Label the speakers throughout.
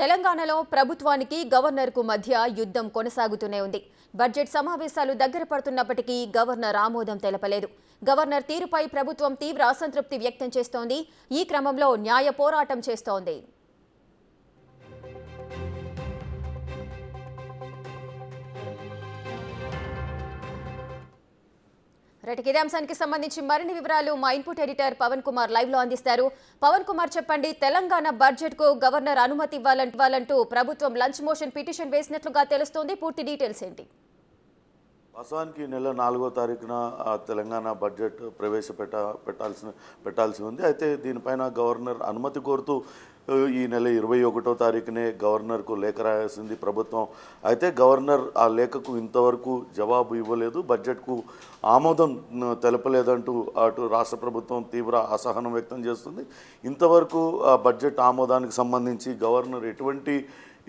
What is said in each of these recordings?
Speaker 1: తెలంగాణలో ప్రభుత్వానికి గవర్నర్కు మధ్య యుద్ధం కొనసాగుతూనే ఉంది బడ్జెట్ సమావేశాలు దగ్గర పడుతున్నప్పటికీ గవర్నర్ ఆమోదం తెలపలేదు గవర్నర్ తీరుపై ప్రభుత్వం తీవ్ర అసంతృప్తి వ్యక్తం చేస్తోంది ఈ క్రమంలో న్యాయ పోరాటం చేస్తోంది రైట్ ఇదే అంశానికి సంబంధించి మరిన్ని వివరాలు మా input editor Pavan Kumar live లో అందిస్తారు పవన్ కుమార్ చెప్పండి తెలంగాణ బడ్జెట్ కు గవర్నర్ అనుమతి ఇవ్వాలంటూ ప్రభుత్వం లంచ్ మోషన్ పిటిషన్ వేసినట్లుగా తెలుస్తోంది పూర్తి డీటెయిల్స్ ఏంటి
Speaker 2: వాస్తవానికి నెల నాలుగో తారీఖున తెలంగాణ బడ్జెట్ ప్రవేశపెట్ట పెట్టాల్సిన పెట్టాల్సి ఉంది అయితే దీనిపైన గవర్నర్ అనుమతి కోరుతూ ఈ నెల ఇరవై ఒకటో తారీఖునే గవర్నర్కు లేఖ రాయాల్సింది ప్రభుత్వం అయితే గవర్నర్ ఆ లేఖకు ఇంతవరకు జవాబు ఇవ్వలేదు బడ్జెట్కు ఆమోదం తెలపలేదంటూ అటు రాష్ట్ర ప్రభుత్వం తీవ్ర అసహనం వ్యక్తం చేస్తుంది ఇంతవరకు ఆ బడ్జెట్ ఆమోదానికి సంబంధించి గవర్నర్ ఎటువంటి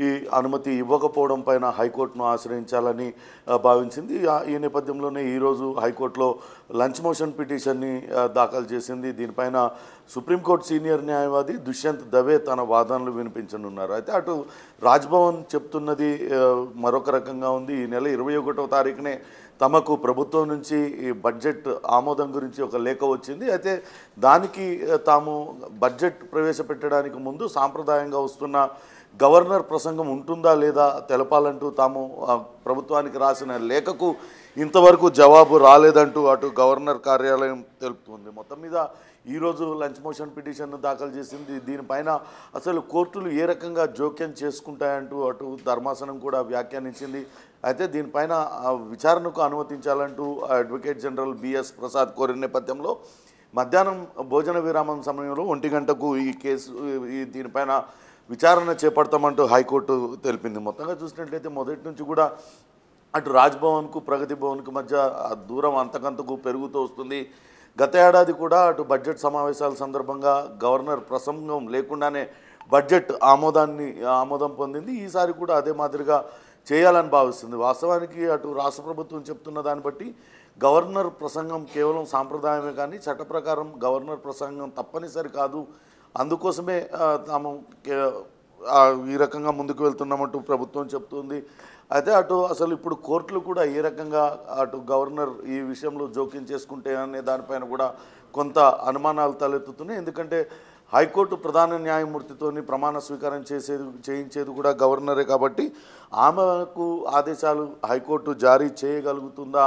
Speaker 2: ఈ అనుమతి ఇవ్వకపోవడం పైన హైకోర్టును ఆశ్రయించాలని భావించింది ఈ నేపథ్యంలోనే ఈరోజు హైకోర్టులో లంచ్ మోషన్ పిటిషన్ని దాఖలు చేసింది దీనిపైన సుప్రీంకోర్టు సీనియర్ న్యాయవాది దుష్యంత్ దవే తన వాదనలు వినిపించనున్నారు అయితే అటు రాజ్భవన్ చెప్తున్నది మరొక రకంగా ఉంది ఈ నెల ఇరవై ఒకటో తారీఖునే తమకు ప్రభుత్వం నుంచి ఈ బడ్జెట్ ఆమోదం గురించి ఒక లేఖ వచ్చింది అయితే దానికి తాము బడ్జెట్ ప్రవేశపెట్టడానికి ముందు సాంప్రదాయంగా వస్తున్న గవర్నర్ ప్రసంగం ఉంటుందా లేదా తెలపాలంటూ తాము ప్రభుత్వానికి రాసిన లేఖకు ఇంతవరకు జవాబు రాలేదంటూ అటు గవర్నర్ కార్యాలయం తెలుపుతుంది మొత్తం మీద ఈరోజు లంచ్ మోషన్ పిటిషన్ దాఖలు చేసింది దీనిపైన అసలు కోర్టులు ఏ రకంగా జోక్యం చేసుకుంటాయంటూ అటు ధర్మాసనం కూడా వ్యాఖ్యానించింది అయితే దీనిపైన విచారణకు అనుమతించాలంటూ అడ్వకేట్ జనరల్ బిఎస్ ప్రసాద్ కోరిన నేపథ్యంలో మధ్యాహ్నం భోజన విరామం సమయంలో ఒంటి గంటకు ఈ కేసు దీనిపైన విచారణ చేపడతామంటూ హైకోర్టు తెలిపింది మొత్తంగా చూసినట్లయితే మొదటి నుంచి కూడా అటు రాజ్భవన్కు ప్రగతి భవన్కు మధ్య దూరం అంతకంతకు పెరుగుతూ వస్తుంది గత ఏడాది కూడా అటు బడ్జెట్ సమావేశాల సందర్భంగా గవర్నర్ ప్రసంగం లేకుండానే బడ్జెట్ ఆమోదాన్ని ఆమోదం పొందింది ఈసారి కూడా అదే మాదిరిగా చేయాలని భావిస్తుంది వాస్తవానికి అటు రాష్ట్ర ప్రభుత్వం చెప్తున్న దాన్ని బట్టి గవర్నర్ ప్రసంగం కేవలం సాంప్రదాయమే కానీ చట్ట ప్రకారం గవర్నర్ ప్రసంగం తప్పనిసరి కాదు అందుకోసమే తాము ఈ రకంగా ముందుకు వెళ్తున్నామంటూ ప్రభుత్వం చెప్తుంది అయితే అటు అసలు ఇప్పుడు కోర్టులు కూడా ఏ రకంగా అటు గవర్నర్ ఈ విషయంలో జోక్యం చేసుకుంటే అనే దానిపైన కూడా కొంత అనుమానాలు తలెత్తుతున్నాయి ఎందుకంటే హైకోర్టు ప్రధాన న్యాయమూర్తితోని ప్రమాణ స్వీకారం చేసేది చేయించేది కూడా గవర్నరే కాబట్టి ఆమెకు ఆదేశాలు హైకోర్టు జారీ చేయగలుగుతుందా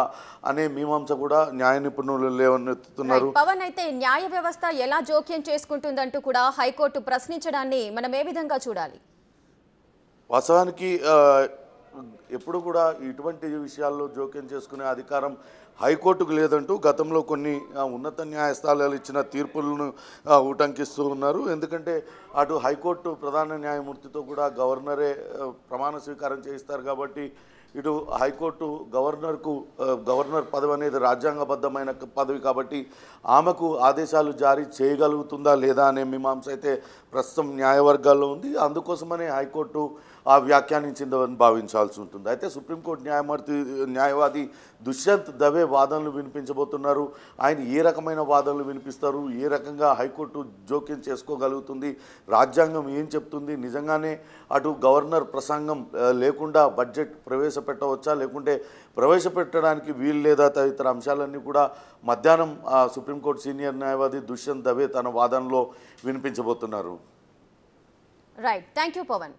Speaker 2: అనే మీమాంస కూడా న్యాయ నిపుణులు లేవనెత్తుతున్నారు
Speaker 1: పవన్ అయితే న్యాయ వ్యవస్థ ఎలా జోక్యం చేసుకుంటుందంటూ కూడా హైకోర్టు ప్రశ్నించడాన్ని మనం ఏ విధంగా చూడాలి
Speaker 2: వాస్తవానికి ఎప్పుడు కూడా ఇటువంటి విషయాల్లో జోక్యం చేసుకునే అధికారం హైకోర్టుకు లేదంటూ గతంలో కొన్ని ఉన్నత న్యాయస్థానాలు ఇచ్చిన తీర్పులను ఉటంకిస్తూ ఉన్నారు ఎందుకంటే అటు హైకోర్టు ప్రధాన న్యాయమూర్తితో కూడా గవర్నరే ప్రమాణ స్వీకారం చేయిస్తారు కాబట్టి ఇటు హైకోర్టు గవర్నర్కు గవర్నర్ పదవి అనేది రాజ్యాంగబద్ధమైన పదవి కాబట్టి ఆమెకు ఆదేశాలు జారీ చేయగలుగుతుందా లేదా అనే మీమాంస అయితే ప్రస్తుతం న్యాయవర్గాల్లో ఉంది అందుకోసమనే హైకోర్టు వ్యాఖ్యానించిందని భావించాల్సి ఉంటుంది అయితే సుప్రీంకోర్టు న్యాయమూర్తి న్యాయవాది దుష్యంత్ దవే వాదనలు వినిపించబోతున్నారు ఆయన ఏ రకమైన వాదనలు వినిపిస్తారు ఏ రకంగా హైకోర్టు జోక్యం చేసుకోగలుగుతుంది రాజ్యాంగం ఏం చెప్తుంది నిజంగానే అటు గవర్నర్ ప్రసంగం లేకుండా బడ్జెట్ ప్రవేశపెట్టవచ్చా లేకుంటే ప్రవేశపెట్టడానికి వీలు లేదా తదితర అంశాలన్నీ కూడా మధ్యాహ్నం సుప్రీంకోర్టు సీనియర్ న్యాయవాది దుష్యంత్ దవే తన వాదనలో వినిపించబోతున్నారు
Speaker 1: రైట్ థ్యాంక్ యూ పవన్